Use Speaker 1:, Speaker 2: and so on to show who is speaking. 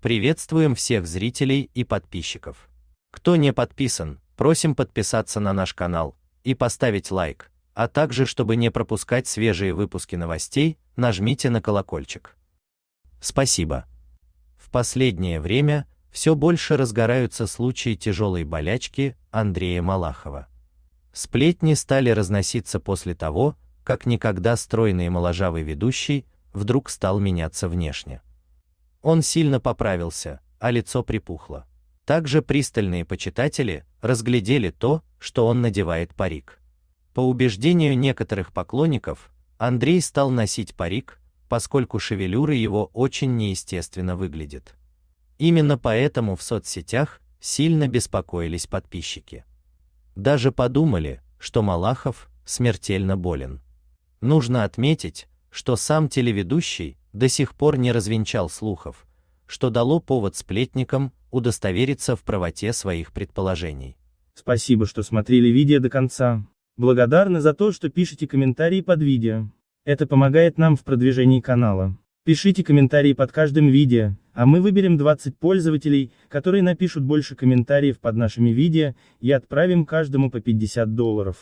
Speaker 1: Приветствуем всех зрителей и подписчиков. Кто не подписан, просим подписаться на наш канал и поставить лайк, а также, чтобы не пропускать свежие выпуски новостей, нажмите на колокольчик. Спасибо. В последнее время все больше разгораются случаи тяжелой болячки Андрея Малахова. Сплетни стали разноситься после того, как никогда стройный и моложавый ведущий вдруг стал меняться внешне. Он сильно поправился, а лицо припухло. Также пристальные почитатели разглядели то, что он надевает парик. По убеждению некоторых поклонников, Андрей стал носить парик, поскольку шевелюра его очень неестественно выглядит. Именно поэтому в соцсетях сильно беспокоились подписчики. Даже подумали, что Малахов смертельно болен. Нужно отметить, что сам телеведущий до сих пор не развенчал слухов, что дало повод сплетникам удостовериться в правоте своих предположений. Спасибо,
Speaker 2: что смотрели видео до конца. Благодарны за то, что пишете комментарии под видео. Это помогает нам в продвижении канала. Пишите комментарии под каждым видео, а мы выберем 20 пользователей, которые напишут больше комментариев под нашими видео, и отправим каждому по 50 долларов.